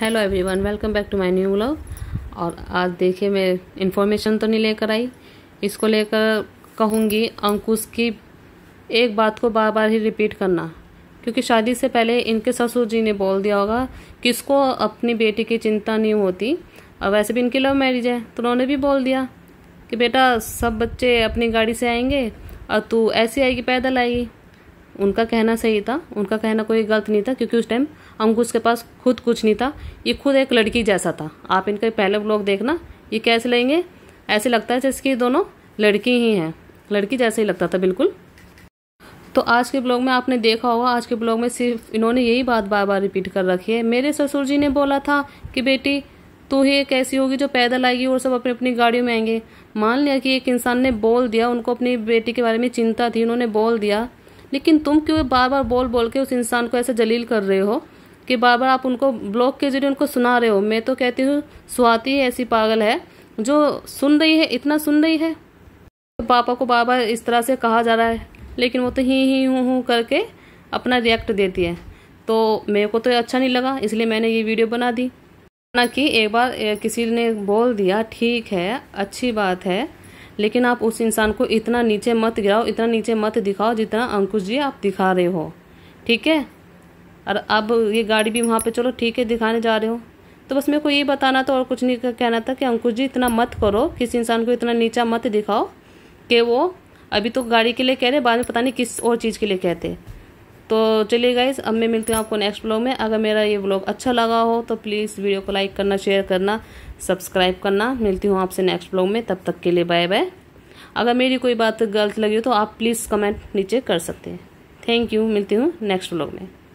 hello everyone welcome back to my new blog और आज देखिए मैं इन्फॉर्मेशन तो नहीं लेकर आई इसको लेकर कहूँगी अंकुश की एक बात को बार बार ही रिपीट करना क्योंकि शादी से पहले इनके ससुर जी ने बोल दिया होगा कि इसको अपनी बेटी की चिंता नहीं होती और वैसे भी इनकी लव मैरिज है तो उन्होंने भी बोल दिया कि बेटा सब बच्चे अपनी गाड़ी से आएंगे और तू ऐसी आएगी पैदल आएगी उनका कहना सही था उनका कहना कोई गलत नहीं था क्योंकि उस टाइम अंकुश के पास खुद कुछ नहीं था ये खुद एक लड़की जैसा था आप इनके पहले ब्लॉग देखना ये कैसे लेंगे ऐसे लगता है जैसे कि दोनों लड़की ही हैं लड़की जैसे ही लगता था बिल्कुल तो आज के ब्लॉग में आपने देखा होगा आज के ब्लॉग में सिर्फ इन्होंने यही बात बार बार रिपीट कर रखी है मेरे ससुर जी ने बोला था कि बेटी तो ही एक ऐसी होगी जो पैदल आएगी और सब अपनी अपनी गाड़ियों में आएंगे मान लिया कि एक इंसान ने बोल दिया उनको अपनी बेटी के बारे में चिंता थी उन्होंने बोल दिया लेकिन तुम क्यों बार बार बोल बोल के उस इंसान को ऐसे जलील कर रहे हो कि बार बार आप उनको ब्लॉग के जरिए उनको सुना रहे हो मैं तो कहती हूँ स्वाति ऐसी पागल है जो सुन रही है इतना सुन रही है पापा को बार बार इस तरह से कहा जा रहा है लेकिन वो तो ही ही हूँ हूँ करके अपना रिएक्ट देती है तो मेरे को तो अच्छा नहीं लगा इसलिए मैंने ये वीडियो बना दी ना कि एक बार किसी ने बोल दिया ठीक है अच्छी बात है लेकिन आप उस इंसान को इतना नीचे मत गिराओ इतना नीचे मत दिखाओ जितना अंकुश जी आप दिखा रहे हो ठीक है और अब ये गाड़ी भी वहाँ पे चलो ठीक है दिखाने जा रहे हो तो बस मेरे को ये बताना था और कुछ नहीं कहना था कि अंकुश जी इतना मत करो किसी इंसान को इतना नीचा मत दिखाओ कि वो अभी तो गाड़ी के लिए कह रहे बाद में पता नहीं किस और चीज़ के लिए कहते तो चलिए गाइज अब मैं मिलती हूँ आपको नेक्स्ट ब्लॉग में अगर मेरा ये ब्लॉग अच्छा लगा हो तो प्लीज़ वीडियो को लाइक करना शेयर करना सब्सक्राइब करना मिलती हूँ आपसे नेक्स्ट ब्लॉग में तब तक के लिए बाय बाय अगर मेरी कोई बात गलत लगी हो तो आप प्लीज़ कमेंट नीचे कर सकते हैं थैंक यू मिलती हूँ नेक्स्ट ब्लॉग में